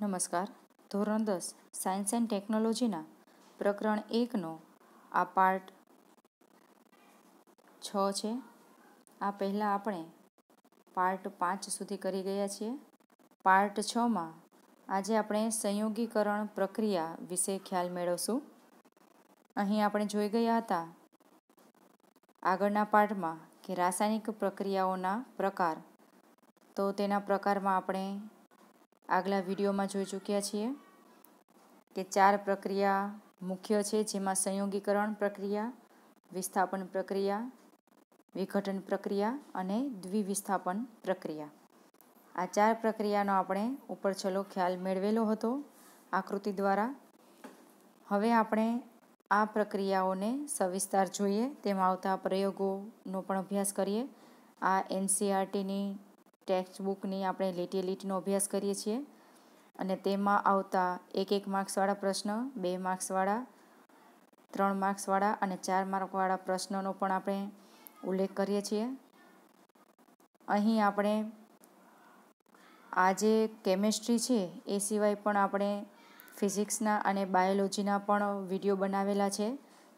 નમસ્કાર ધોરણ દસ સાયન્સ એન્ડ ટેકનોલોજીના પ્રકરણ એકનો આ પાર્ટ છ છે આ પહેલાં આપણે પાર્ટ પાંચ સુધી કરી ગયા છીએ પાર્ટ છમાં આજે આપણે સંયોગીકરણ પ્રક્રિયા વિશે ખ્યાલ મેળવશું અહીં આપણે જોઈ ગયા હતા આગળના પાર્ટમાં કે રાસાયણિક પ્રક્રિયાઓના પ્રકાર તો તેના પ્રકારમાં આપણે આગલા વિડીયોમાં જોઈ ચૂક્યા છીએ કે ચાર પ્રક્રિયા મુખ્ય છે જેમાં સંયોગીકરણ પ્રક્રિયા વિસ્થાપન પ્રક્રિયા વિઘટન પ્રક્રિયા અને દ્વિવિસ્થાપન પ્રક્રિયા આ ચાર પ્રક્રિયાનો આપણે ઉપર છેલ્લો ખ્યાલ મેળવેલો હતો આકૃતિ દ્વારા હવે આપણે આ પ્રક્રિયાઓને સવિસ્તાર જોઈએ તેમાં આવતા પ્રયોગોનો પણ અભ્યાસ કરીએ આ એનસીઆરટીની ટેક્સ્ટ બુકની આપણે લીટી લીટીનો અભ્યાસ કરીએ છીએ અને તેમાં આવતા એક એક માર્ક્સવાળા પ્રશ્ન બે માર્ક્સવાળા ત્રણ માર્ક્સવાળા અને ચાર માર્કવાળા પ્રશ્નોનો પણ આપણે ઉલ્લેખ કરીએ છીએ અહીં આપણે આ જે કેમેસ્ટ્રી છે એ સિવાય પણ આપણે ફિઝિક્સના અને બાયોલોજીના પણ વિડીયો બનાવેલા છે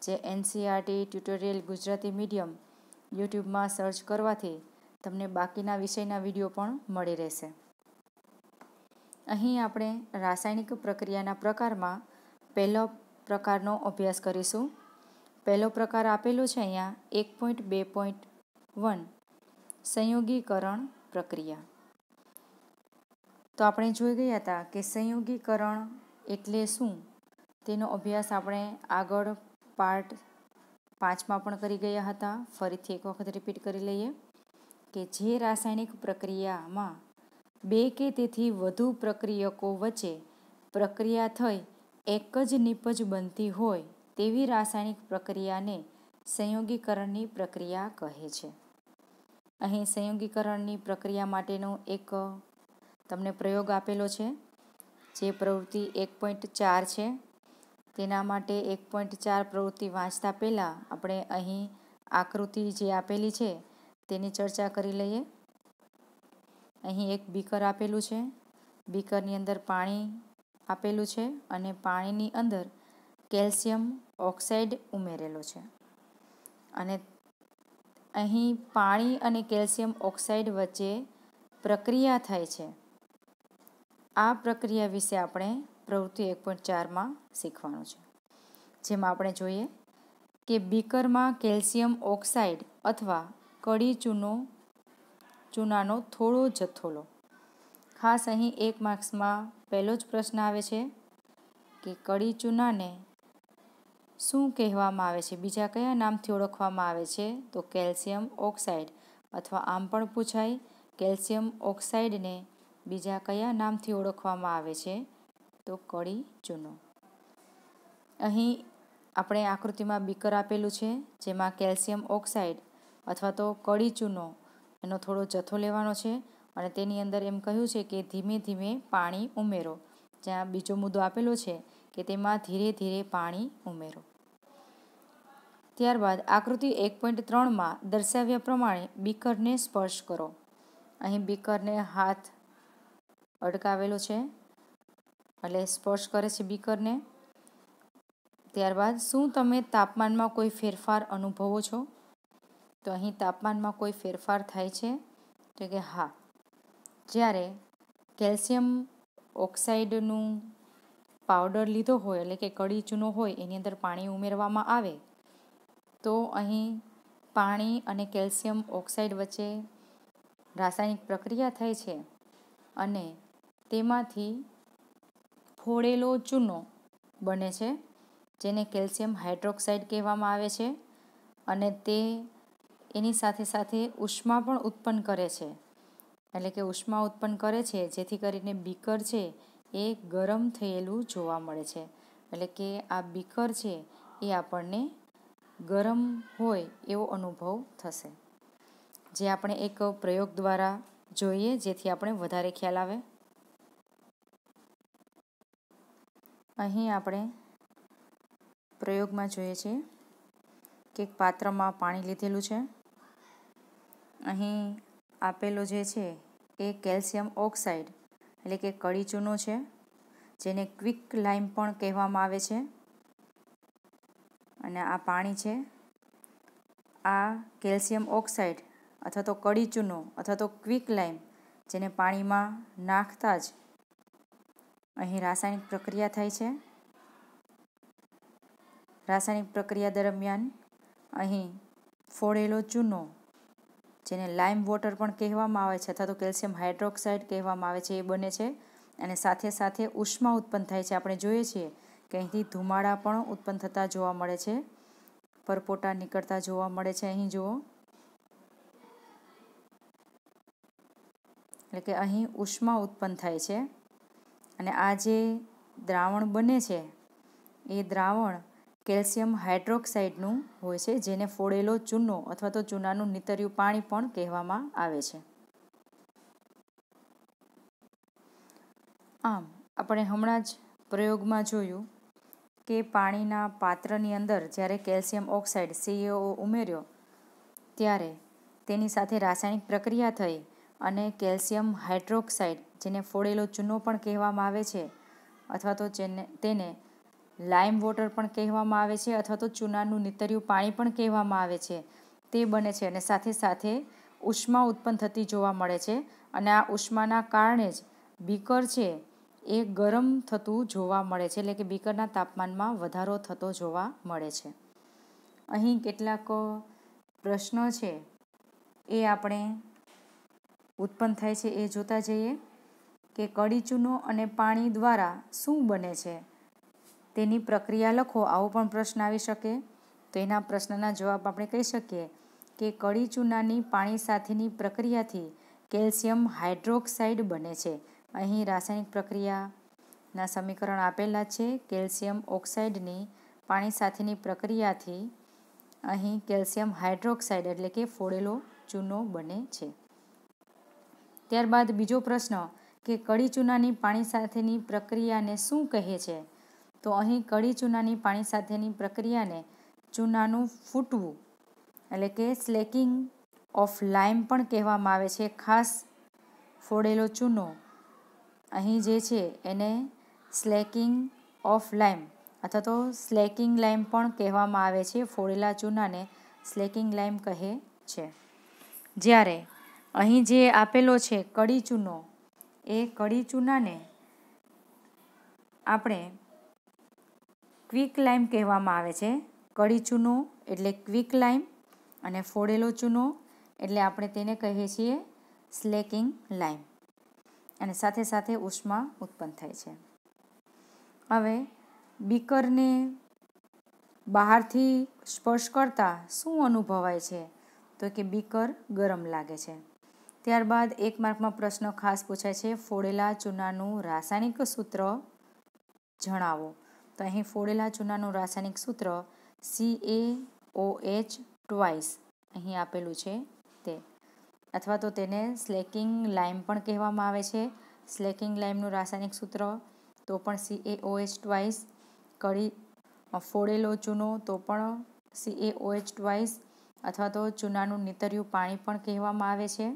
જે એનસીઆરટી ટ્યુટોરિયલ ગુજરાતી મીડિયમ યુટ્યુબમાં સર્ચ કરવાથી તમને બાકીના વિષયના વિડીયો પણ મળી રહેશે અહીં આપણે રાસાયણિક પ્રક્રિયાના પ્રકારમાં પહેલો પ્રકારનો અભ્યાસ કરીશું પહેલો પ્રકાર આપેલો છે અહીંયા એક પોઈન્ટ બે પોઈન્ટ વન સંયોગીકરણ પ્રક્રિયા તો આપણે જોઈ ગયા હતા કે સંયોગીકરણ એટલે શું તેનો અભ્યાસ આપણે આગળ પાર્ટ પાંચમાં પણ કરી ગયા હતા ફરીથી એક વખત રિપીટ કરી લઈએ કે જે રાસાયણિક પ્રક્રિયામાં બે કે તેથી વધુ પ્રક્રિયકો વચ્ચે પ્રક્રિયા થઈ એક જ નિપજ બનતી હોય તેવી રાસાયણિક પ્રક્રિયાને સંયોગીકરણની પ્રક્રિયા કહે છે અહીં સંયોગીકરણની પ્રક્રિયા માટેનો એક તમને પ્રયોગ આપેલો છે જે પ્રવૃત્તિ એક પોઈન્ટ ચાર છે તેના માટે એક પોઈન્ટ ચાર પ્રવૃત્તિ વાંચતા પહેલાં આપણે અહીં આકૃતિ જે આપેલી છે તેની ચર્ચા કરી લઈએ અહીં એક બીકર આપેલું છે બીકરની અંદર પાણી આપેલું છે અને પાણીની અંદર કેલ્શિયમ ઓક્સાઇડ ઉમેરેલો છે અને અહીં પાણી અને કેલ્શિયમ ઓક્સાઇડ વચ્ચે પ્રક્રિયા થાય છે આ પ્રક્રિયા વિશે આપણે પ્રવૃત્તિ એક પોઈન્ટ ચારમાં શીખવાનું છે જેમાં આપણે જોઈએ કે બીકરમાં કેલ્શિયમ ઓક્સાઇડ અથવા કડી ચૂનો ચૂનાનો થોડો જથ્થો લો ખાસ અહીં એક માર્ક્સમાં પહેલો જ પ્રશ્ન આવે છે કે કડી ચૂનાને શું કહેવામાં આવે છે બીજા કયા નામથી ઓળખવામાં આવે છે તો કેલ્શિયમ ઓક્સાઇડ અથવા આમ પણ પૂછાય કેલ્શિયમ ઓક્સાઇડને બીજા કયા નામથી ઓળખવામાં આવે છે તો કડી ચૂનો અહીં આપણે આકૃતિમાં બીકર આપેલું છે જેમાં કેલ્શિયમ ઓક્સાઇડ અથવા તો કળી ચૂનો એનો થોડો જથ્થો લેવાનો છે અને તેની અંદર એમ કહ્યું છે કે ધીમે ધીમે પાણી ઉમેરો જ્યાં બીજો મુદ્દો આપેલો છે કે તેમાં ધીરે ધીરે પાણી ઉમેરો ત્યારબાદ આકૃતિ એક પોઈન્ટ ત્રણમાં દર્શાવ્યા પ્રમાણે બીકરને સ્પર્શ કરો અહીં બીકરને હાથ અડકાવેલો છે એટલે સ્પર્શ કરે છે બીકરને ત્યારબાદ શું તમે તાપમાનમાં કોઈ ફેરફાર અનુભવો છો તો અહીં તાપમાનમાં કોઈ ફેરફાર થાય છે તો કે હા જ્યારે કેલ્શિયમ ઓક્સાઇડનું પાવડર લીધો હોય એટલે કે કડી ચૂનો હોય એની અંદર પાણી ઉમેરવામાં આવે તો અહીં પાણી અને કેલ્શિયમ ઓક્સાઇડ વચ્ચે રાસાયણિક પ્રક્રિયા થાય છે અને તેમાંથી ફોડેલો ચૂનો બને છે જેને કેલ્શિયમ હાઇડ્રોક્સાઇડ કહેવામાં આવે છે અને તે એની સાથે સાથે ઉષ્મા પણ ઉત્પન્ન કરે છે એટલે કે ઉષ્મા ઉત્પન્ન કરે છે જેથી કરીને બીકર છે એ ગરમ થયેલું જોવા મળે છે એટલે કે આ બીકર છે એ આપણને ગરમ હોય એવો અનુભવ થશે જે આપણે એક પ્રયોગ દ્વારા જોઈએ જેથી આપણે વધારે ખ્યાલ આવે અહીં આપણે પ્રયોગમાં જોઈએ છીએ કે એક પાત્રમાં પાણી લીધેલું છે અહીં આપેલો જે છે એ કેલ્શિયમ ઓક્સાઇડ એટલે કે કડી ચૂનો છે જેને ક્વિક લાઈમ પણ કહેવામાં આવે છે અને આ પાણી છે આ કેલ્શિયમ ઓક્સાઇડ અથવા તો કડી ચૂનો અથવા તો ક્વિક લાઈમ જેને પાણીમાં નાખતા જ અહીં રાસાયણિક પ્રક્રિયા થાય છે રાસાયણિક પ્રક્રિયા દરમિયાન અહીં ફોડેલો ચૂનો જેને લાઇમ વોટર પણ કહેવામાં આવે છે અથવા તો કેલ્શિયમ હાઇડ્રોક્સાઇડ કહેવામાં આવે છે એ બને છે અને સાથે સાથે ઉષ્મા ઉત્પન્ન થાય છે આપણે જોઈએ છીએ કે અહીંથી ધુમાડા પણ ઉત્પન્ન થતા જોવા મળે છે પરપોટા નીકળતા જોવા મળે છે અહીં જુઓ એટલે કે અહીં ઉષ્મા ઉત્પન્ન થાય છે અને આ જે દ્રાવણ બને છે એ દ્રાવણ કેલ્શિયમ હાઇડ્રોક્સાઇડનું હોય છે જેને ફોડેલો ચૂનો અથવા તો ચૂનાનું નીતર્યું પાણી પણ કહેવામાં આવે છે આમ આપણે હમણાં જ પ્રયોગમાં જોયું કે પાણીના પાત્રની અંદર જ્યારે કેલ્શિયમ ઓક્સાઇડ સીએઓ ઉમેર્યો ત્યારે તેની સાથે રાસાયણિક પ્રક્રિયા થઈ અને કેલ્શિયમ હાઇડ્રોક્સાઇડ જેને ફોડેલો ચૂનો પણ કહેવામાં આવે છે અથવા તો જેને તેને લાઇમ વોટર પણ કહેવામાં આવે છે અથવા તો ચૂનાનું નિતર્યું પાણી પણ કહેવામાં આવે છે તે બને છે અને સાથે સાથે ઉષ્મા ઉત્પન્ન થતી જોવા મળે છે અને આ ઉષ્માના કારણે જ બીકર છે એ ગરમ થતું જોવા મળે છે એટલે કે બીકરના તાપમાનમાં વધારો થતો જોવા મળે છે અહીં કેટલાક પ્રશ્નો છે એ આપણે ઉત્પન્ન થાય છે એ જોતા જઈએ કે કડી ચૂનો અને પાણી દ્વારા શું બને છે તેની પ્રક્રિયા લખો આવો પણ પ્રશ્ન આવી શકે તો એના પ્રશ્નના જવાબ આપણે કહી શકીએ કે કળી ચૂનાની પાણી સાથેની પ્રક્રિયાથી કેલ્શિયમ હાઇડ્રોક્સાઇડ બને છે અહીં રાસાયણિક પ્રક્રિયાના સમીકરણ આપેલા છે કેલ્શિયમ ઓક્સાઇડની પાણી સાથેની પ્રક્રિયાથી અહીં કેલ્શિયમ હાઇડ્રોક્સાઇડ એટલે કે ફોડેલો ચૂનો બને છે ત્યારબાદ બીજો પ્રશ્ન કે કડી ચૂનાની પાણી સાથેની પ્રક્રિયાને શું કહે છે તો અહીં કળી ચૂનાની પાણી સાથેની પ્રક્રિયાને ચૂનાનું ફૂટવું એટલે કે સ્લેકિંગ ઓફ લાઇમ પણ કહેવામાં આવે છે ખાસ ફોડેલો ચૂનો અહીં જે છે એને સ્લેકિંગ ઓફ લાઇમ અથવા તો સ્લેકિંગ લાઇમ પણ કહેવામાં આવે છે ફોડેલા ચૂનાને સ્લેકિંગ લાઇમ કહે છે જ્યારે અહીં જે આપેલો છે કડી ચૂનો એ કડી ચૂનાને આપણે ક્વિક લાઈમ કહેવામાં આવે છે કડી ચૂનો એટલે ક્વિક લાઈમ અને ફોડેલો ચૂનો એટલે આપણે તેને કહીએ છીએ સ્લેકિંગ લાઈમ અને સાથે સાથે ઉષ્મા ઉત્પન્ન થાય છે હવે બીકરને બહારથી સ્પર્શ કરતાં શું અનુભવાય છે તો કે બીકર ગરમ લાગે છે ત્યારબાદ એક માર્કમાં પ્રશ્ન ખાસ પૂછાય છે ફોડેલા ચૂનાનું રાસાયણિક સૂત્ર જણાવો તો અહીં ફોડેલા ચૂનાનું રાસાયણિક સૂત્ર C A O H twice અહીં આપેલું છે તે અથવા તો તેને સ્લેકિંગ લાઇમ પણ કહેવામાં આવે છે સ્લેકિંગ લાઇમનું રાસાયણિક સૂત્ર તો પણ C A O H twice કળી ફોડેલો ચૂનો તો પણ C A O H twice અથવા તો ચૂનાનું નીતર્યું પાણી પણ કહેવામાં આવે છે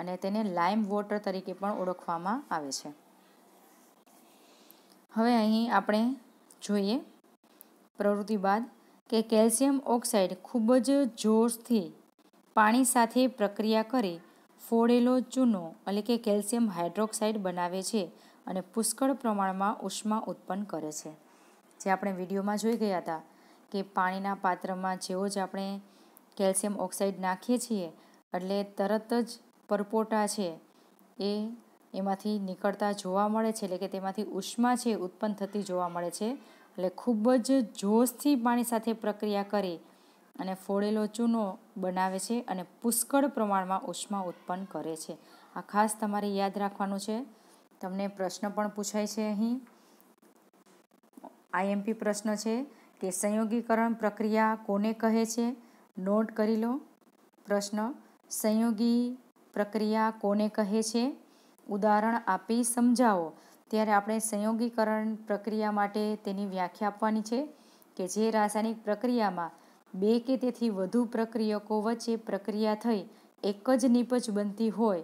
અને તેને લાઇમ વોટર તરીકે પણ ઓળખવામાં આવે છે હવે અહીં આપણે જોઈએ પ્રવૃત્તિ બાદ કે કેલ્શિયમ ઓક્સાઇડ ખૂબ જ જોરથી પાણી સાથે પ્રક્રિયા કરી ફોડેલો ચૂનો એટલે કે કેલ્શિયમ હાઇડ્રોક્સાઇડ બનાવે છે અને પુષ્કળ પ્રમાણમાં ઉષ્મા ઉત્પન્ન કરે છે જે આપણે વિડીયોમાં જોઈ ગયા હતા કે પાણીના પાત્રમાં જેવો જ આપણે કેલ્શિયમ ઓક્સાઇડ નાખીએ છીએ એટલે તરત જ પરપોટા છે એ એમાંથી નીકળતા જોવા મળે છે એટલે કે તેમાંથી ઉષ્મા છે ઉત્પન્ન થતી જોવા મળે છે એટલે ખૂબ જ જોશથી પાણી સાથે પ્રક્રિયા કરી અને ફોડેલો ચૂનો બનાવે છે અને પુષ્કળ પ્રમાણમાં ઉષ્મા ઉત્પન્ન કરે છે આ ખાસ તમારે યાદ રાખવાનું છે તમને પ્રશ્ન પણ પૂછાય છે અહીં આઈએમપી પ્રશ્ન છે કે સંયોગીકરણ પ્રક્રિયા કોને કહે છે નોટ કરી લો પ્રશ્ન સંયોગી પ્રક્રિયા કોને કહે છે ઉદાહરણ આપી સમજાવો ત્યારે આપણે સંયોગીકરણ પ્રક્રિયા માટે તેની વ્યાખ્યા આપવાની છે કે જે રાસાયણિક પ્રક્રિયામાં બે કે તેથી વધુ પ્રક્રિયકો વચ્ચે પ્રક્રિયા થઈ એક જ નિપજ બનતી હોય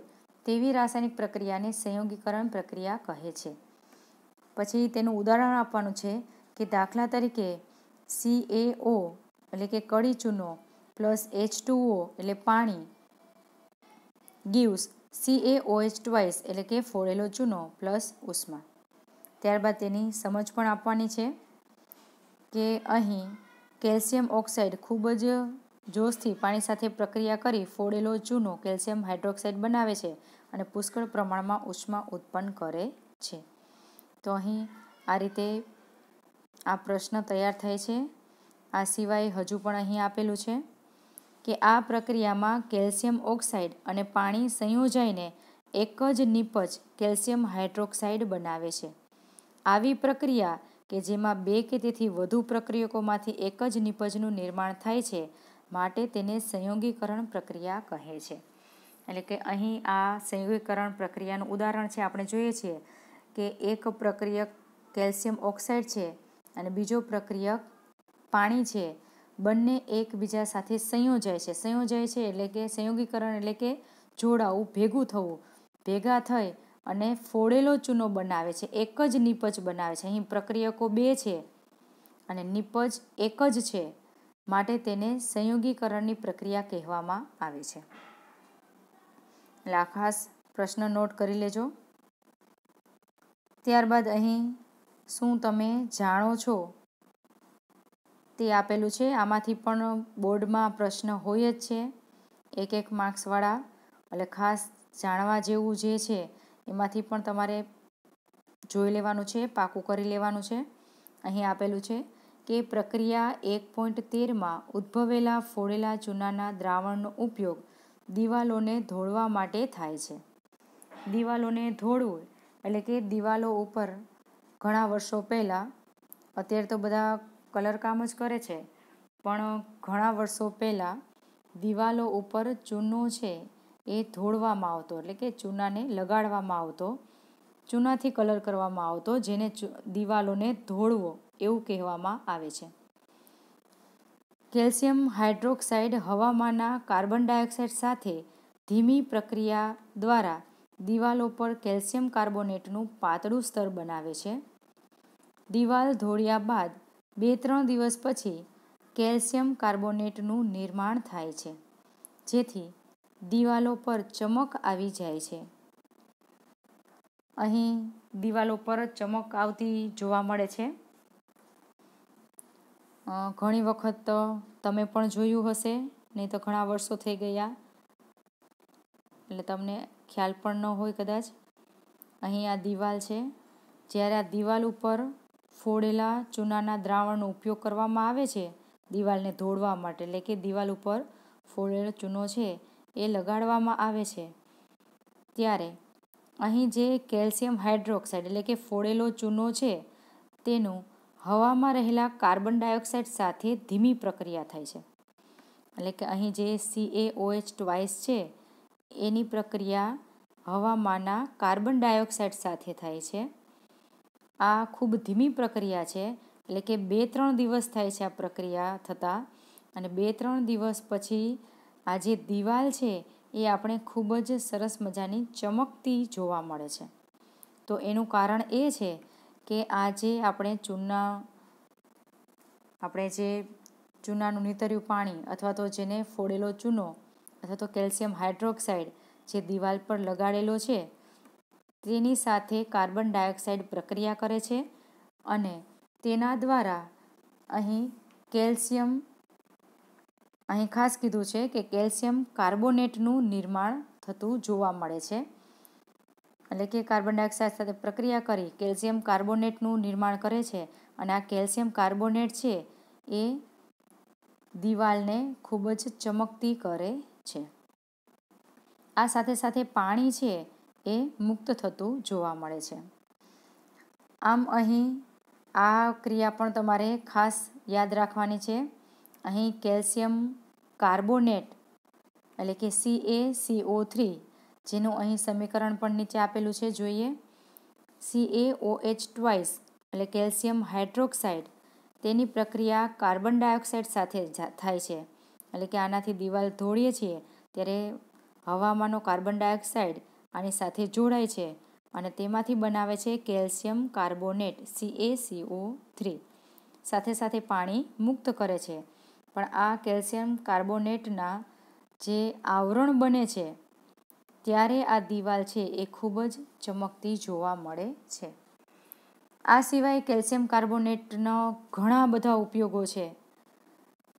તેવી રાસાયણિક પ્રક્રિયાને સંયોગીકરણ પ્રક્રિયા કહે છે પછી તેનું ઉદાહરણ આપવાનું છે કે દાખલા તરીકે સી એ ઓ એટલે કે કડી ચૂનો પ્લસ એચ ટુ ઓ એટલે પાણી gives C A OH twice એટલે કે ફોડેલો ચૂનો પ્લસ ઉષ્મા ત્યારબાદ તેની સમજ પણ આપવાની છે કે અહીં કેલ્શિયમ ઓક્સાઇડ ખૂબ જ જોશથી પાણી સાથે પ્રક્રિયા કરી ફોડેલો ચૂનો કેલ્શિયમ હાઇડ્રોક્સાઇડ બનાવે છે અને પુષ્કળ પ્રમાણમાં ઉષ્મા ઉત્પન્ન કરે છે તો અહીં આ રીતે આ પ્રશ્ન તૈયાર થાય છે આ સિવાય હજુ પણ અહીં આપેલું છે કે આ પ્રક્રિયામાં કેલ્શિયમ ઓક્સાઇડ અને પાણી સંયોજાઈને એક જ નિપજ કેલ્શિયમ હાઇડ્રોક્સાઇડ બનાવે છે આવી પ્રક્રિયા કે જેમાં બે કે તેથી વધુ પ્રક્રિયકોમાંથી એક જ નિપજનું નિર્માણ થાય છે માટે તેને સંયોગીકરણ પ્રક્રિયા કહે છે એટલે કે અહીં આ સંયોગીકરણ પ્રક્રિયાનું ઉદાહરણ છે આપણે જોઈએ છીએ કે એક પ્રક્રિયક કેલ્શિયમ ઓક્સાઇડ છે અને બીજો પ્રક્રિયક પાણી છે બંને એકબીજા સાથે સંયોજાય છે સંયોજાય છે એટલે કે સંયોગીકરણ એટલે કે જોડાવું ભેગું થવું ભેગા થઈ અને ફોડેલો ચૂનો બનાવે છે એક જ નિપજ બનાવે છે અહીં પ્રક્રિયકો બે છે અને નિપજ એક જ છે માટે તેને સંયોગીકરણની પ્રક્રિયા કહેવામાં આવે છે એટલે પ્રશ્ન નોટ કરી લેજો ત્યારબાદ અહીં શું તમે જાણો છો તે આપેલું છે આમાંથી પણ બોર્ડમાં પ્રશ્ન હોય જ છે એક એક માર્ક્સવાળા એટલે ખાસ જાણવા જેવું જે છે એમાંથી પણ તમારે જોઈ લેવાનું છે પાકું કરી લેવાનું છે અહીં આપેલું છે કે પ્રક્રિયા એક પોઈન્ટ તેરમાં ઉદ્ભવેલા ફોડેલા ચૂનાના દ્રાવણનો ઉપયોગ દિવાલોને ધોળવા માટે થાય છે દિવાલોને ધોળવું એટલે કે દિવાલો ઉપર ઘણા વર્ષો પહેલાં અત્યારે તો બધા કલરકામ જ કરે છે પણ ઘણા વર્ષો પહેલાં દિવાલો ઉપર ચૂનો છે એ ધોળવામાં આવતો એટલે કે ચૂનાને લગાડવામાં આવતો ચૂનાથી કલર કરવામાં આવતો જેને દિવાલોને ધોળવો એવું કહેવામાં આવે છે કેલ્શિયમ હાઇડ્રોક્સાઇડ હવામાંના કાર્બન ડાયોક્સાઇડ સાથે ધીમી પ્રક્રિયા દ્વારા દિવાલો પર કેલ્શિયમ કાર્બોનેટનું પાતળું સ્તર બનાવે છે દિવાલ ધોળ્યા બાદ બે ત્રણ દિવસ પછી કેલ્શિયમ કાર્બોનેટનું નિર્માણ થાય છે જેથી દિવાલો પર ચમક આવી જાય છે અહીં દિવાલો પર ચમક આવતી જોવા મળે છે ઘણી વખત તમે પણ જોયું હશે નહીં તો ઘણા વર્ષો થઈ ગયા એટલે તમને ખ્યાલ પણ ન હોય કદાચ અહીં આ દિવાલ છે જ્યારે આ દિવાલ ઉપર ફોડેલા ચૂનાના દ્રાવણનો ઉપયોગ કરવામાં આવે છે દિવાલને ધોળવા માટે એટલે કે દિવાલ ઉપર ફોડેલો ચૂનો છે એ લગાડવામાં આવે છે ત્યારે અહીં જે કેલ્શિયમ હાઇડ્રોક્સાઇડ એટલે કે ફોડેલો ચૂનો છે તેનું હવામાં રહેલા કાર્બન ડાયોક્સાઇડ સાથે ધીમી પ્રક્રિયા થાય છે એટલે કે અહીં જે સી સીએઓએચ ટ્વાઇસ છે એની પ્રક્રિયા હવામાંના કાર્બન ડાયોક્સાઇડ સાથે થાય છે આ ખૂબ ધીમી પ્રક્રિયા છે એટલે કે બે ત્રણ દિવસ થાય છે આ પ્રક્રિયા થતાં અને બે ત્રણ દિવસ પછી આ જે દિવાલ છે એ આપણે ખૂબ જ સરસ મજાની ચમકતી જોવા મળે છે તો એનું કારણ એ છે કે આ જે આપણે ચૂના આપણે જે ચૂનાનું નીતર્યું પાણી અથવા તો જેને ફોડેલો ચૂનો અથવા તો કેલ્શિયમ હાઇડ્રોક્સાઇડ જે દિવાલ પર લગાડેલો છે તેની સાથે કાર્બન ડાયોક્સાઇડ પ્રક્રિયા કરે છે અને તેના દ્વારા અહીં કેલ્શિયમ અહીં ખાસ કીધું છે કે કેલ્શિયમ કાર્બોનેટનું નિર્માણ થતું જોવા મળે છે એટલે કે કાર્બન ડાયોક્સાઇડ સાથે પ્રક્રિયા કરી કેલ્શિયમ કાર્બોનેટનું નિર્માણ કરે છે અને આ કેલ્શિયમ કાર્બોનેટ છે એ દિવાલને ખૂબ જ ચમકતી કરે છે આ સાથે સાથે પાણી છે એ મુક્ત થતું જોવા મળે છે આમ અહીં આ ક્રિયા પણ તમારે ખાસ યાદ રાખવાની છે અહીં કેલ્શિયમ કાર્બોનેટ એટલે કે C A C O three જેનું અહીં સમીકરણ પણ નીચે આપેલું છે જોઈએ C A O H twice એટલે કેલ્શિયમ હાઇડ્રોક્સાઇડ તેની પ્રક્રિયા કાર્બન ડાયોક્સાઇડ સાથે થાય છે એટલે કે આનાથી દિવાલ ધોળીએ છીએ ત્યારે હવામાંનો કાર્બન ડાયોક્સાઇડ આની સાથે જોડાય છે અને તેમાંથી બનાવે છે calcium carbonate C A CACO three સાથે સાથે પાણી મુક્ત કરે છે પણ આ કેલ્શિયમ કાર્બોનેટના જે આવરણ બને છે ત્યારે આ દિવાલ છે એ ખૂબ જ ચમકતી જોવા મળે છે આ સિવાય કેલ્શિયમ કાર્બોનેટનો ઘણા બધા ઉપયોગો છે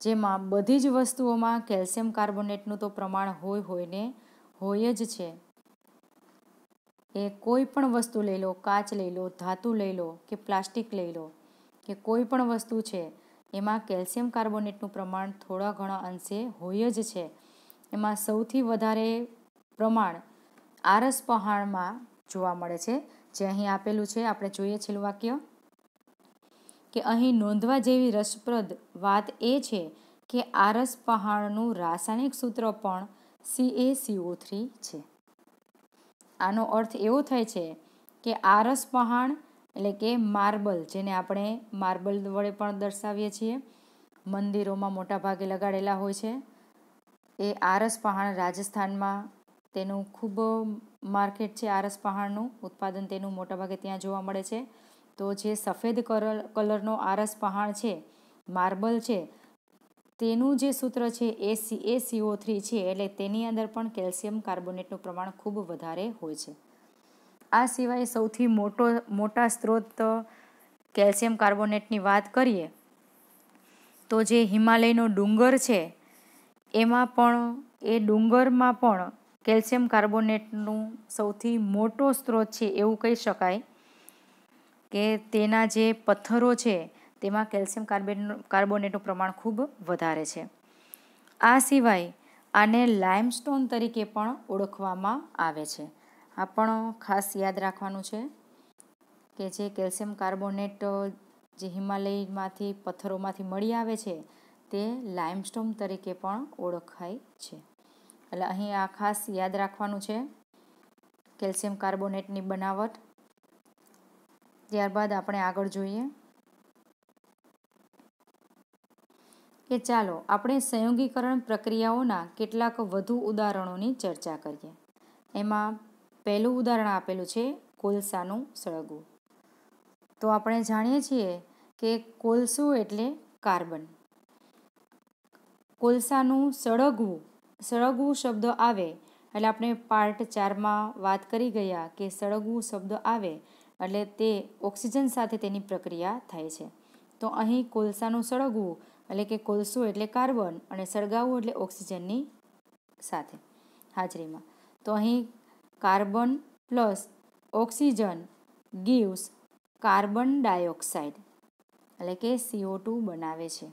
જેમાં બધી જ વસ્તુઓમાં કેલ્શિયમ કાર્બોનેટનું તો પ્રમાણ હોય હોયને હોય જ છે એ કોઈ પણ વસ્તુ લઈ લો કાચ લઈ લો ધાતુ લઈ લો કે પ્લાસ્ટિક લઈ લો કે કોઈ પણ વસ્તુ છે એમાં કેલ્શિયમ કાર્બોનેટનું પ્રમાણ થોડા ઘણા અંશે હોય જ છે એમાં સૌથી વધારે પ્રમાણ આરસ પહાણમાં જોવા મળે છે જે અહીં આપેલું છે આપણે જોઈએ છેલ્લું વાક્ય કે અહીં નોંધવા જેવી રસપ્રદ વાત એ છે કે આરસ પહાણનું રાસાયણિક સૂત્ર પણ સી એ સીએસીઓ થ્રી છે આનો અર્થ એવો થાય છે કે આરસ પહાણ એટલે કે માર્બલ જેને આપણે માર્બલ વડે પણ દર્શાવીએ છીએ મંદિરોમાં મોટાભાગે લગાડેલા હોય છે એ આરસ પહાણ રાજસ્થાનમાં તેનું ખૂબ માર્કેટ છે આરસ પહાણનું ઉત્પાદન તેનું મોટાભાગે ત્યાં જોવા મળે છે તો જે સફેદ કલર કલરનો આરસ પહાણ છે માર્બલ છે તેનું જે સૂત્ર છે એ સી એ સીઓ થ્રી છે એટલે તેની અંદર પણ કેલ્શિયમ કાર્બોનેટનું પ્રમાણ ખૂબ વધારે હોય છે આ સિવાય સૌથી મોટો મોટા સ્ત્રોત કેલ્શિયમ કાર્બોનેટની વાત કરીએ તો જે હિમાલયનો ડુંગર છે એમાં પણ એ ડુંગરમાં પણ કેલ્શિયમ કાર્બોનેટનું સૌથી મોટો સ્ત્રોત છે એવું કહી શકાય કે તેના જે પથ્થરો છે તેમાં કેલ્શિયમ કાર્બેટનું કાર્બોનેટનું પ્રમાણ ખૂબ વધારે છે આ સિવાય આને લાઇમસ્ટોન તરીકે પણ ઓળખવામાં આવે છે આ પણ ખાસ યાદ રાખવાનું છે કે જે કેલ્શિયમ કાર્બોનેટ જે હિમાલયમાંથી પથ્થરોમાંથી મળી આવે છે તે લાઇમસ્ટોન તરીકે પણ ઓળખાય છે એટલે અહીં આ ખાસ યાદ રાખવાનું છે કેલ્શિયમ કાર્બોનેટની બનાવટ ત્યારબાદ આપણે આગળ જોઈએ કે ચાલો આપણે સંયોગીકરણ પ્રક્રિયાઓના કેટલાક વધુ ઉદાહરણોની ચર્ચા કરીએ એમાં પહેલું ઉદાહરણ આપેલું છે કોલસાનું સળગવું તો આપણે જાણીએ છીએ કે કોલસું એટલે કાર્બન કોલસાનું સળગવું સળગવું શબ્દ આવે એટલે આપણે પાર્ટ ચારમાં વાત કરી ગયા કે સળગવું શબ્દ આવે એટલે તે ઓક્સિજન સાથે તેની પ્રક્રિયા થાય છે તો અહીં કોલસાનું સળગવું એટલે કે કોલસો એટલે કાર્બન અને સળગાવવું એટલે ઓક્સિજનની સાથે હાજરીમાં તો અહીં carbon plus oxygen gives carbon dioxide એટલે કે સીઓ ટુ બનાવે છે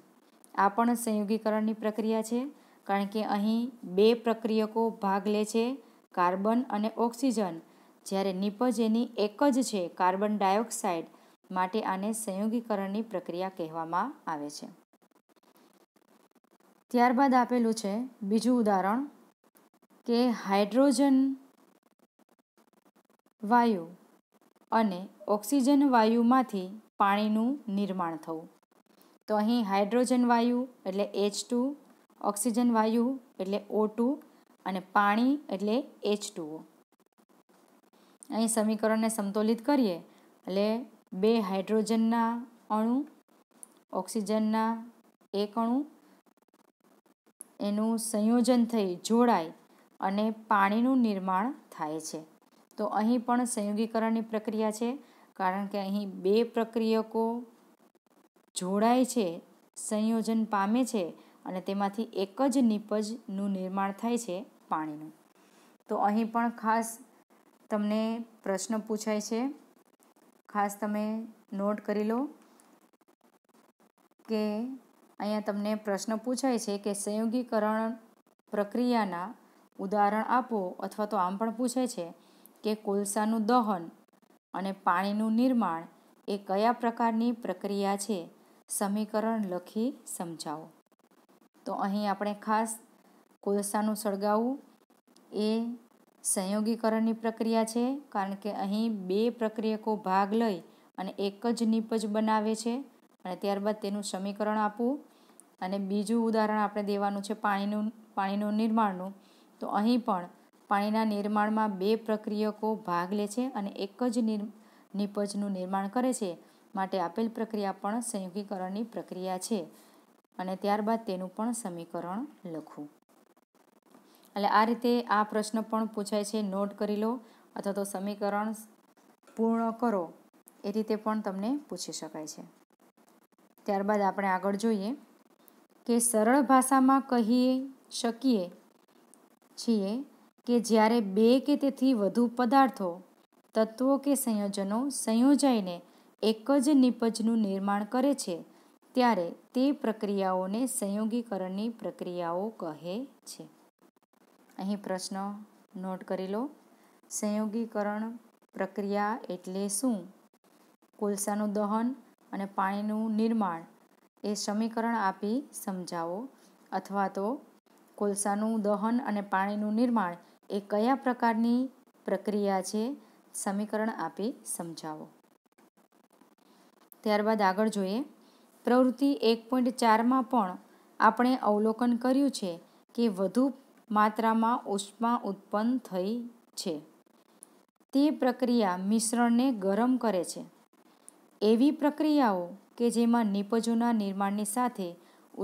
આ પણ સંયોગીકરણની પ્રક્રિયા છે કારણ કે અહીં બે પ્રક્રિયકો ભાગ લે છે કાર્બન અને ઓક્સિજન જ્યારે નિપજ એની એક જ છે કાર્બન ડાયોક્સાઇડ માટે આને સંયોગીકરણની પ્રક્રિયા કહેવામાં આવે છે ત્યારબાદ આપેલું છે બીજું ઉદાહરણ કે હાઇડ્રોજન વાયુ અને ઓક્સિજન વાયુમાંથી પાણીનું નિર્માણ થવું તો અહીં હાઇડ્રોજન વાયુ એટલે એચ ટુ ઓક્સિજન વાયુ એટલે ઓ ટુ અને પાણી એટલે એચ ટુઓ અહીં સમીકરણને સમતોલિત કરીએ એટલે બે હાઇડ્રોજનના અણુ ઓક્સિજનના એક અણુ એનું સંયોજન થઈ જોડાય અને પાણીનું નિર્માણ થાય છે તો અહીં પણ સંયોગીકરણની પ્રક્રિયા છે કારણ કે અહીં બે પ્રક્રિયકો જોડાય છે સંયોજન પામે છે અને તેમાંથી એક જ નિપજનું નિર્માણ થાય છે પાણીનું તો અહીં પણ ખાસ તમને પ્રશ્ન પૂછાય છે ખાસ તમે નોટ કરી લો કે અહીંયા તમને પ્રશ્ન પૂછાય છે કે સંયોગીકરણ પ્રક્રિયાના ઉદાહરણ આપો અથવા તો આમ પણ પૂછે છે કે કોલસાનું દહન અને પાણીનું નિર્માણ એ કયા પ્રકારની પ્રક્રિયા છે સમીકરણ લખી સમજાવો તો અહીં આપણે ખાસ કોલસાનું સળગાવવું એ સંયોગીકરણની પ્રક્રિયા છે કારણ કે અહીં બે પ્રક્રિયકો ભાગ લઈ અને એક જ નિપજ બનાવે છે અને ત્યારબાદ તેનું સમીકરણ આપવું અને બીજું ઉદાહરણ આપણે દેવાનું છે પાણીનું પાણીનું નિર્માણનું તો અહીં પણ પાણીના નિર્માણમાં બે પ્રક્રિયકો ભાગ લે છે અને એક જ નિપજનું નિર્માણ કરે છે માટે આપેલ પ્રક્રિયા પણ સંયુગીકરણની પ્રક્રિયા છે અને ત્યારબાદ તેનું પણ સમીકરણ લખવું એટલે આ રીતે આ પ્રશ્ન પણ પૂછાય છે નોટ કરી લો અથવા તો સમીકરણ પૂર્ણ કરો એ રીતે પણ તમને પૂછી શકાય છે ત્યારબાદ આપણે આગળ જોઈએ કે સરળ ભાષામાં કહીએ શકીએ છીએ કે જ્યારે બે કે તેથી વધુ પદાર્થો તત્વો કે સંયોજનો સંયોજાઈને એક જ નિપજનું નિર્માણ કરે છે ત્યારે તે પ્રક્રિયાઓને સંયોગીકરણની પ્રક્રિયાઓ કહે છે અહીં પ્રશ્ન નોટ કરી લો સંયોગીકરણ પ્રક્રિયા એટલે શું કોલસાનું દહન અને પાણીનું નિર્માણ એ સમીકરણ આપી સમજાવો અથવા તો કોલસાનું દહન અને પાણીનું નિર્માણ એ કયા પ્રકારની પ્રક્રિયા છે સમીકરણ આપી સમજાવો ત્યારબાદ આગળ જોઈએ પ્રવૃત્તિ એક પોઈન્ટ ચારમાં પણ આપણે અવલોકન કર્યું છે કે વધુ માત્રામાં ઉષ્મા ઉત્પન્ન થઈ છે તે પ્રક્રિયા મિશ્રણને ગરમ કરે છે એવી પ્રક્રિયાઓ કે જેમાં નિપજોના નિર્માણની સાથે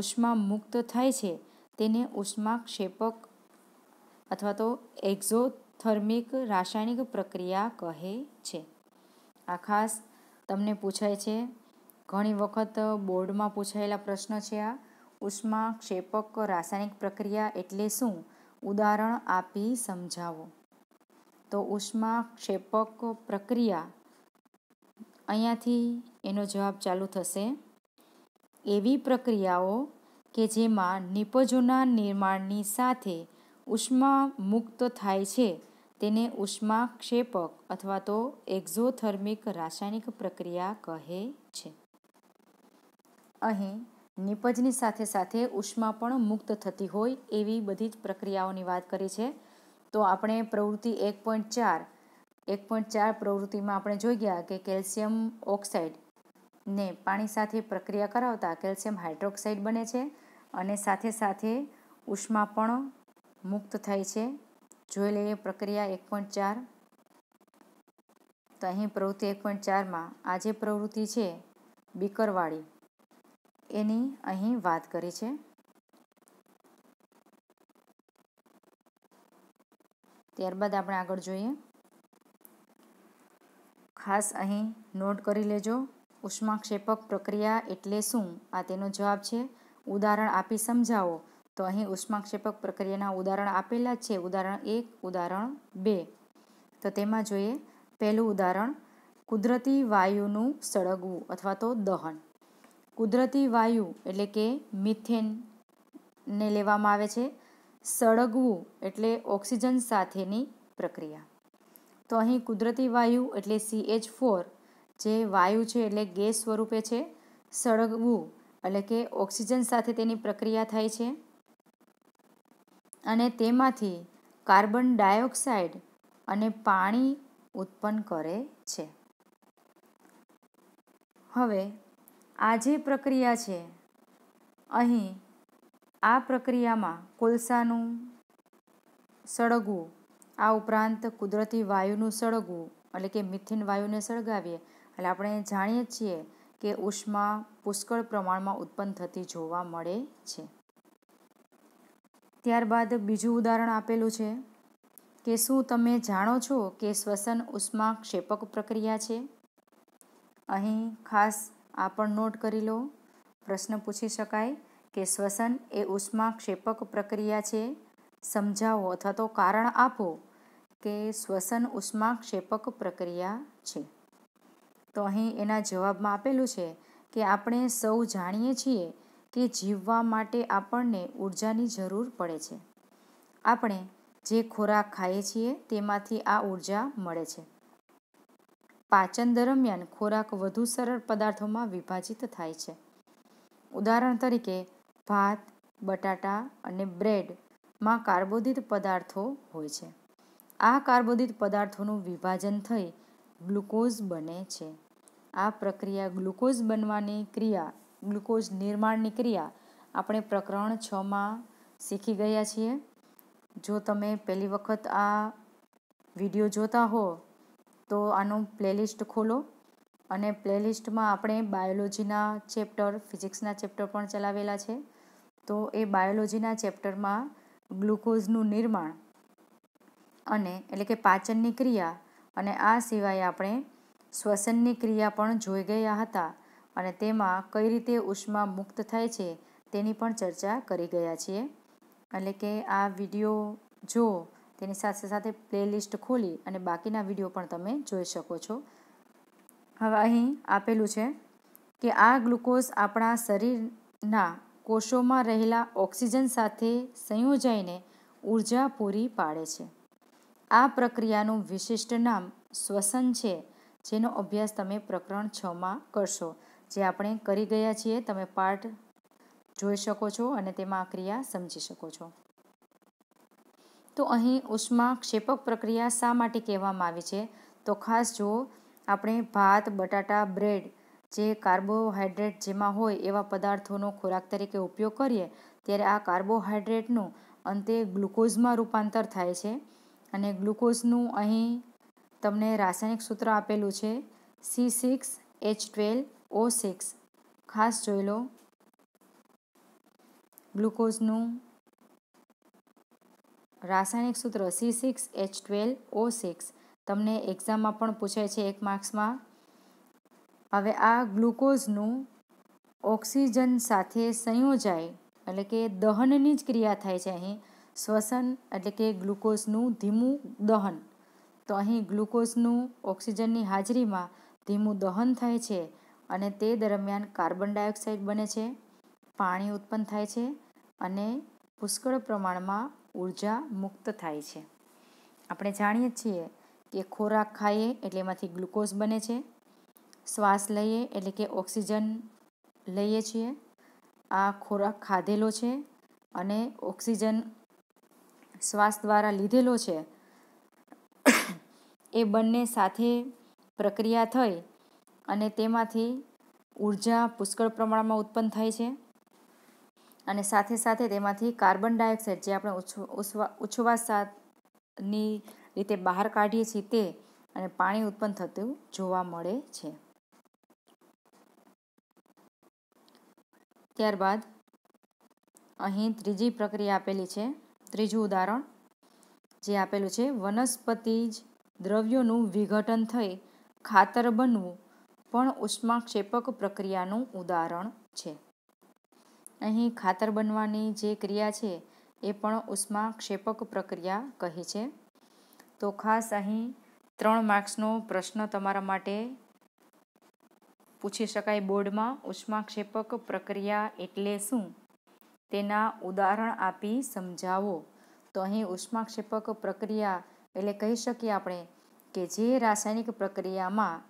ઉષ્મા મુક્ત થાય છે તેને ઉષ્મા ક્ષેપક અથવા તો એક્ઝોથર્મિક રાસાયણિક પ્રક્રિયા કહે છે આ ખાસ તમને પૂછાય છે ઘણી વખત બોર્ડમાં પૂછાયેલા પ્રશ્ન છે આ ઉષ્મા ક્ષેપક રાસાયણિક પ્રક્રિયા એટલે શું ઉદાહરણ આપી સમજાવો તો ઉષ્માક્ષેપક પ્રક્રિયા અહીંયાથી એનો જવાબ ચાલુ થશે એવી પ્રક્રિયાઓ કે જેમાં નિપજોના નિર્માણની સાથે ઉષ્મા મુક્ત થાય છે તેને ઉષ્માક્ષેપક અથવા તો એક્ઝોથર્મિક રાસાયણિક પ્રક્રિયા કહે છે અહીં નિપજની સાથે સાથે ઉષ્મા પણ મુક્ત થતી હોય એવી બધી જ પ્રક્રિયાઓની વાત કરી છે તો આપણે પ્રવૃત્તિ એક પોઈન્ટ ચાર એક પોઈન્ટ ચાર પ્રવૃત્તિમાં આપણે જોઈ ગયા કે કેલ્શિયમ ઓક્સાઇડને પાણી સાથે પ્રક્રિયા કરાવતા કેલ્શિયમ હાઇડ્રોક્સાઇડ બને છે અને સાથે સાથે ઉષ્મા પણ મુક્ત થાય છે જોઈ લઈએ પ્રક્રિયા એક પોઈન્ટ ચાર તો અહીં પ્રવૃત્તિ એક પોઈન્ટ ચારમાં આ જે પ્રવૃત્તિ છે બીકરવાળી એની અહીં વાત કરી છે ત્યારબાદ આપણે આગળ જોઈએ ખાસ અહીં નોટ કરી લેજો ઉષ્માક્ષેપક પ્રક્રિયા એટલે શું આ તેનો જવાબ છે ઉદાહરણ આપી સમજાવો તો અહીં ઉષ્માક્ષેપક પ્રક્રિયાના ઉદાહરણ આપેલા છે ઉદાહરણ એક ઉદાહરણ બે તો તેમાં જોઈએ પહેલું ઉદાહરણ કુદરતી વાયુનું સળગવું અથવા તો દહન કુદરતી વાયુ એટલે કે મિથેનને લેવામાં આવે છે સળગવું એટલે ઓક્સિજન સાથેની પ્રક્રિયા તો અહીં કુદરતી વાયુ એટલે સી એચ ફોર જે વાયુ છે એટલે ગેસ સ્વરૂપે છે સળગવું એટલે કે ઓક્સિજન સાથે તેની પ્રક્રિયા થાય છે અને તેમાંથી કાર્બન ડાયોક્સાઇડ અને પાણી ઉત્પન્ન કરે છે હવે આ જે પ્રક્રિયા છે અહીં આ પ્રક્રિયામાં કોલસાનું સળગવું આ ઉપરાંત કુદરતી વાયુનું સળગવું એટલે કે મિથિન વાયુને સળગાવીએ એટલે આપણે જાણીએ છીએ કે ઉષ્મા પુષ્કળ પ્રમાણમાં ઉત્પન્ન થતી જોવા મળે છે ત્યારબાદ બીજું ઉદાહરણ આપેલું છે કે શું તમે જાણો છો કે શ્વસન ઉષ્મા ક્ષેપક પ્રક્રિયા છે અહીં ખાસ આ પણ નોટ કરી લો પ્રશ્ન પૂછી શકાય કે શ્વસન એ ઉષ્મા ક્ષેપક પ્રક્રિયા છે સમજાવો અથવા તો કારણ આપો કે શ્વસન ઉષ્માક્ષેપક પ્રક્રિયા છે તો અહીં એના જવાબમાં આપેલું છે કે આપણે સૌ જાણીએ છીએ કે જીવવા માટે આપણને ઉર્જાની જરૂર પડે છે આપણે જે ખોરાક ખાઈએ છીએ તેમાંથી આ ઊર્જા મળે છે પાચન દરમિયાન ખોરાક વધુ સરળ પદાર્થોમાં વિભાજિત થાય છે ઉદાહરણ તરીકે ભાત બટાટા અને બ્રેડ માં કાર્બોદિત પદાર્થો હોય છે આ કાર્બોદિત પદાર્થોનું વિભાજન થઈ ગ્લુકોઝ બને છે આ પ્રક્રિયા ગ્લુકોઝ બનવાની ક્રિયા ગ્લુકોઝ નિર્માણની ક્રિયા આપણે પ્રકરણ છમાં શીખી ગયા છીએ જો તમે પહેલી વખત આ વિડીયો જોતા હો તો આનું પ્લેલિસ્ટ ખોલો અને પ્લેલિસ્ટમાં આપણે બાયોલોજીના ચેપ્ટર ફિઝિક્સના ચેપ્ટર પણ ચલાવેલા છે તો એ બાયોલોજીના ચેપ્ટરમાં ગ્લુકોઝનું નિર્માણ અને એટલે કે પાચનની ક્રિયા અને આ સિવાય આપણે શ્વસનની ક્રિયા પણ જોઈ ગયા હતા અને તેમાં કઈ રીતે ઉષ્મા મુક્ત થાય છે તેની પણ ચર્ચા કરી ગયા છીએ એટલે કે આ વિડીયો જો તેની સાથે સાથે પ્લેલિસ્ટ ખોલી અને બાકીના વિડીયો પણ તમે જોઈ શકો છો હવે અહીં આપેલું છે કે આ ગ્લુકોઝ આપણા શરીરના કોષોમાં રહેલા ઓક્સિજન સાથે સંયોજાઈને ઉર્જા પૂરી પાડે છે આ પ્રક્રિયાનું વિશિષ્ટ નામ શ્વસન છે જેનો અભ્યાસ તમે પ્રકરણ છમાં કરશો જે આપણે કરી ગયા છીએ તમે પાર્ટ જોઈ શકો છો અને તેમાં આ ક્રિયા સમજી શકો છો તો અહીં ઉષ્મા ક્ષેપક પ્રક્રિયા શા માટે કહેવામાં આવી છે તો ખાસ જો આપણે ભાત બટાટા બ્રેડ જે કાર્બોહાઈડ્રેટ જેમાં હોય એવા પદાર્થોનો ખોરાક તરીકે ઉપયોગ કરીએ ત્યારે આ કાર્બોહાઈડ્રેટનું અંતે ગ્લુકોઝમાં રૂપાંતર થાય છે અને ગ્લુકોઝનું અહીં તમને રાસાયણિક સૂત્ર આપેલું છે C six H twelve O six ખાસ જોઈ લો ગ્લુકોઝનું રાસાયણિક સૂત્ર C six H twelve O six તમને એક્ઝામમાં પણ પૂછાય છે એક માર્ક્સમાં હવે આ ગ્લુકોઝનું ઓક્સિજન સાથે સંયોજાય એટલે કે દહનની જ ક્રિયા થાય છે અહીં શ્વસન એટલે કે ગ્લુકોઝનું ધીમું દહન તો અહીં ગ્લુકોઝનું ઓક્સિજનની હાજરીમાં ધીમું દહન થાય છે અને તે દરમિયાન કાર્બન ડાયોક્સાઇડ બને છે પાણી ઉત્પન્ન થાય છે અને પુષ્કળ પ્રમાણમાં ઉર્જા મુક્ત થાય છે આપણે જાણીએ છીએ કે ખોરાક ખાઈએ એટલે એમાંથી ગ્લુકોઝ બને છે શ્વાસ લઈએ એટલે કે ઓક્સિજન લઈએ છીએ આ ખોરાક ખાધેલો છે અને ઓક્સિજન શ્વાસ દ્વારા લીધેલો છે એ બંને સાથે પ્રક્રિયા થઈ અને તેમાંથી ઉર્જા પુષ્કળ પ્રમાણમાં ઉત્પન્ન થાય છે અને સાથે સાથે તેમાંથી કાર્બન ડાયોક્સાઇડ જે આપણે ઉચ્છવાસની રીતે બહાર કાઢીએ છીએ તે અને પાણી ઉત્પન્ન થતું જોવા મળે છે ત્યારબાદ અહીં ત્રીજી પ્રક્રિયા આપેલી છે ત્રીજું ઉદાહરણ જે આપેલું છે વનસ્પતિ જ દ્રવ્યોનું વિઘટન થઈ ખાતર બનવું પણ ઉષ્માક્ષેપક પ્રક્રિયાનું ઉદાહરણ છે અહીં ખાતર બનવાની જે ક્રિયા છે એ પણ ઉષ્માક્ષેપક પ્રક્રિયા કહે છે તો ખાસ અહીં ત્રણ માર્ક્સનો પ્રશ્ન તમારા માટે પૂછી શકાય બોર્ડમાં ઉષ્માક્ષેપક પ્રક્રિયા એટલે શું તેના ઉદાહરણ આપી સમજાવો તો અહીં ઉષ્માક્ષેપક પ્રક્રિયા એટલે કહી શકીએ આપણે કે જે રાસાયણિક પ્રક્રિયામાં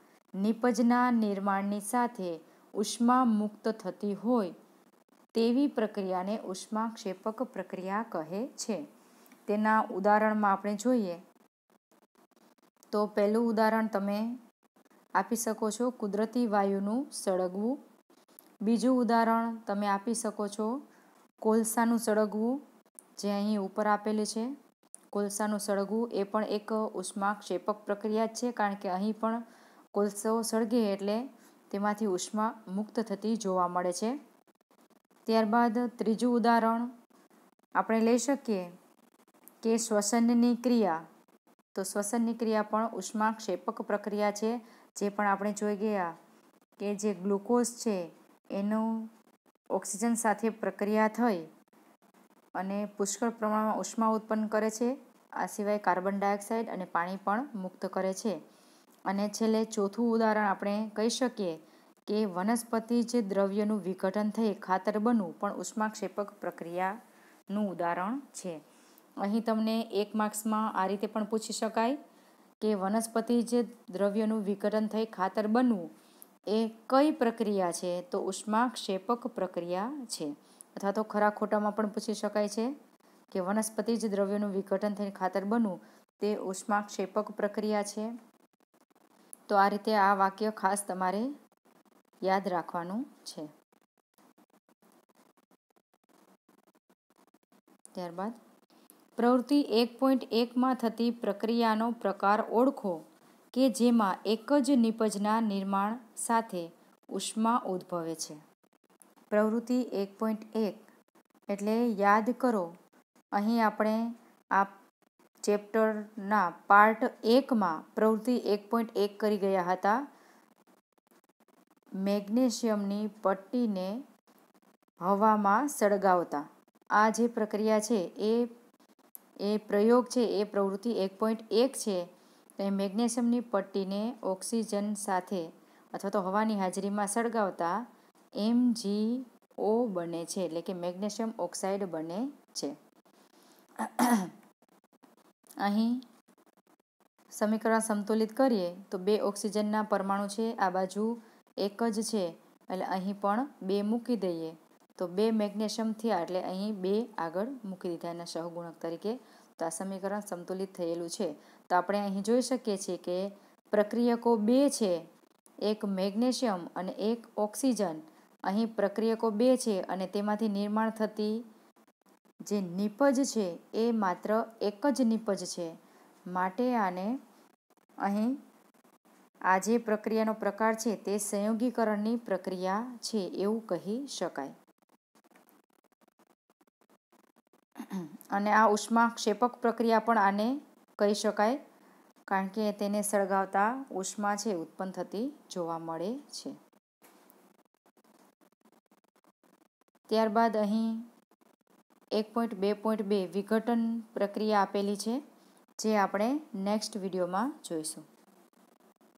નિપજના નિર્માણની સાથે ઉષ્મા મુક્ત થતી હોય તેવી પ્રક્રિયાને ઉષ્માક્ષેપક પ્રક્રિયા કહે છે તેના ઉદાહરણમાં આપણે જોઈએ તો પહેલું ઉદાહરણ તમે આપી શકો છો કુદરતી વાયુનું સળગવું બીજું ઉદાહરણ તમે આપી શકો છો કોલસાનું સળગવું જે અહીં ઉપર આપેલું છે કોલસાનું સળગવું એ પણ એક ઉષ્માક્ષેપક પ્રક્રિયા જ છે કારણ કે અહીં પણ કોલસો સળગે એટલે તેમાંથી ઉષ્મા મુક્ત થતી જોવા મળે છે ત્યારબાદ ત્રીજું ઉદાહરણ આપણે લઈ શકીએ કે શ્વસનની ક્રિયા તો શ્વસનની ક્રિયા પણ ઉષ્માક્ષેપક પ્રક્રિયા છે જે પણ આપણે જોઈ ગયા કે જે ગ્લુકોઝ છે એનું ઓક્સિજન સાથે પ્રક્રિયા થઈ અને પુષ્કળ પ્રમાણમાં ઉષ્મા ઉત્પન્ન કરે છે આ સિવાય કાર્બન ડાયોક્સાઇડ અને પાણી પણ મુક્ત કરે છે અને છેલ્લે ચોથું ઉદાહરણ આપણે કહી શકીએ કે વનસ્પતિ જે દ્રવ્યનું વિઘટન થઈ ખાતર બનવું પણ ઉષ્માક્ષેપક પ્રક્રિયાનું ઉદાહરણ છે અહીં તમને એક માર્ક્સમાં આ રીતે પણ પૂછી શકાય કે વનસ્પતિ જે દ્રવ્યનું વિઘટન થઈ ખાતર બનવું એ કઈ પ્રક્રિયા છે તો ઉષ્માક્ષેપક પ્રક્રિયા છે અથવા તો ખરા ખોટામાં પણ પૂછી શકાય છે કે વનસ્પતિ જ દ્રવ્યનું વિઘટન થઈને ખાતર બનવું તે ઉષ્માક્ષેપક પ્રક્રિયા છે તો આ રીતે આ વાક્ય ખાસ તમારે યાદ રાખવાનું છે ત્યારબાદ પ્રવૃત્તિ એક પોઈન્ટ એકમાં થતી પ્રક્રિયાનો પ્રકાર ઓળખો કે જેમાં એક જ નિપજના નિર્માણ સાથે ઉષ્મા ઉદ્ભવે છે પ્રવૃત્તિ એક પોઈન્ટ એક એટલે યાદ કરો અહીં આપણે આ ચેપ્ટરના પાર્ટ એકમાં પ્રવૃત્તિ એક પોઈન્ટ એક કરી ગયા હતા મેગ્નેશિયમની પટ્ટીને હવામાં સળગાવતા આ જે પ્રક્રિયા છે એ એ પ્રયોગ છે એ પ્રવૃત્તિ એક પોઈન્ટ એક છે તો એ મેગ્નેશિયમની પટ્ટીને ઓક્સિજન સાથે અથવા તો હવાની હાજરીમાં સળગાવતા એમ જી ઓ બને છે એટલે કે મેગ્નેશિયમ ઓક્સાઇડ બને છે અહીં સમીકરણ સંતુલિત કરીએ તો બે ઓક્સિજનના પરમાણુ છે આ બાજુ એક જ છે એટલે અહીં પણ બે મૂકી દઈએ તો બે મેગ્નેશિયમ થયા એટલે અહીં બે આગળ મૂકી દીધા એના સહગુણક તરીકે તો આ સમીકરણ સંતુલિત થયેલું છે તો આપણે અહીં જોઈ શકીએ છીએ કે પ્રક્રિયકો બે છે એક મેગ્નેશિયમ અને એક ઓક્સિજન અહીં પ્રક્રિયકો બે છે અને તેમાંથી નિર્માણ થતી જે નિપજ છે એ માત્ર એક જ નિપજ છે માટે આને અહીં આ જે પ્રક્રિયાનો પ્રકાર છે તે સંયોગીકરણની પ્રક્રિયા છે એવું કહી શકાય અને આ ઉષ્માક્ષેપક પ્રક્રિયા પણ આને કહી શકાય કારણ કે તેને સળગાવતા ઉષ્મા છે ઉત્પન્ન થતી જોવા મળે છે ત્યારબાદ અહીં એક પોઈન્ટ બે પોઈન્ટ બે વિઘટન પ્રક્રિયા આપેલી છે જે આપણે નેક્સ્ટ વિડીયોમાં જોઈશું